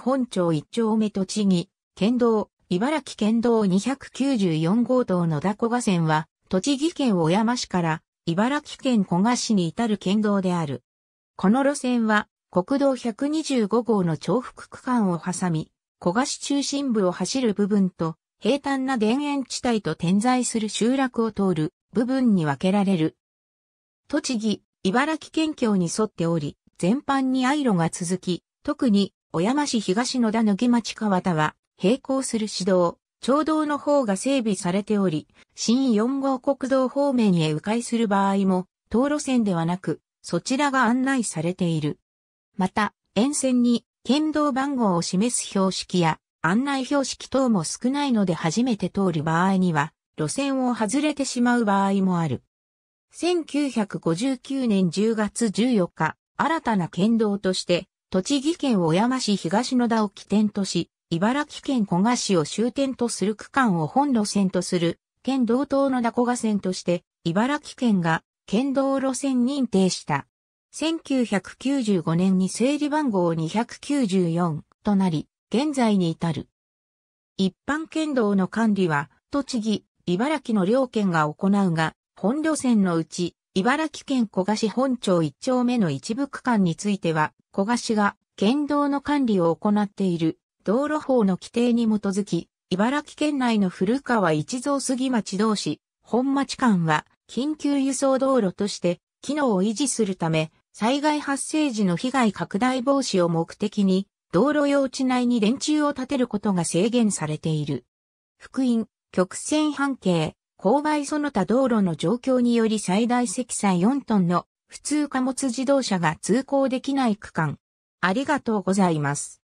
本町一丁目栃木、県道、茨城県道294号道野田古賀線は、栃木県小山市から茨城県古賀市に至る県道である。この路線は、国道125号の重複区間を挟み、古賀市中心部を走る部分と、平坦な田園地帯と点在する集落を通る部分に分けられる。栃木、茨城県境に沿っており、全般にアイロが続き、特に小山市東野田木町川田は、並行する市道、町道の方が整備されており、新4号国道方面へ迂回する場合も、道路線ではなく、そちらが案内されている。また、沿線に県道番号を示す標識や案内標識等も少ないので初めて通る場合には、路線を外れてしまう場合もある。1959年10月14日、新たな県道として、栃木県小山市東野田を起点とし、茨城県古賀市を終点とする区間を本路線とする、県道東野田小賀線として、茨城県が県道路線認定した。1995年に整理番号294となり、現在に至る。一般県道の管理は、栃木、茨城の両県が行うが、本路線のうち、茨城県古河市本町一丁目の一部区間については、古河市が県道の管理を行っている道路法の規定に基づき、茨城県内の古川一蔵杉町同士、本町間は緊急輸送道路として機能を維持するため、災害発生時の被害拡大防止を目的に、道路用地内に電柱を建てることが制限されている。福音、曲線半径、勾配その他道路の状況により最大積載4トンの普通貨物自動車が通行できない区間。ありがとうございます。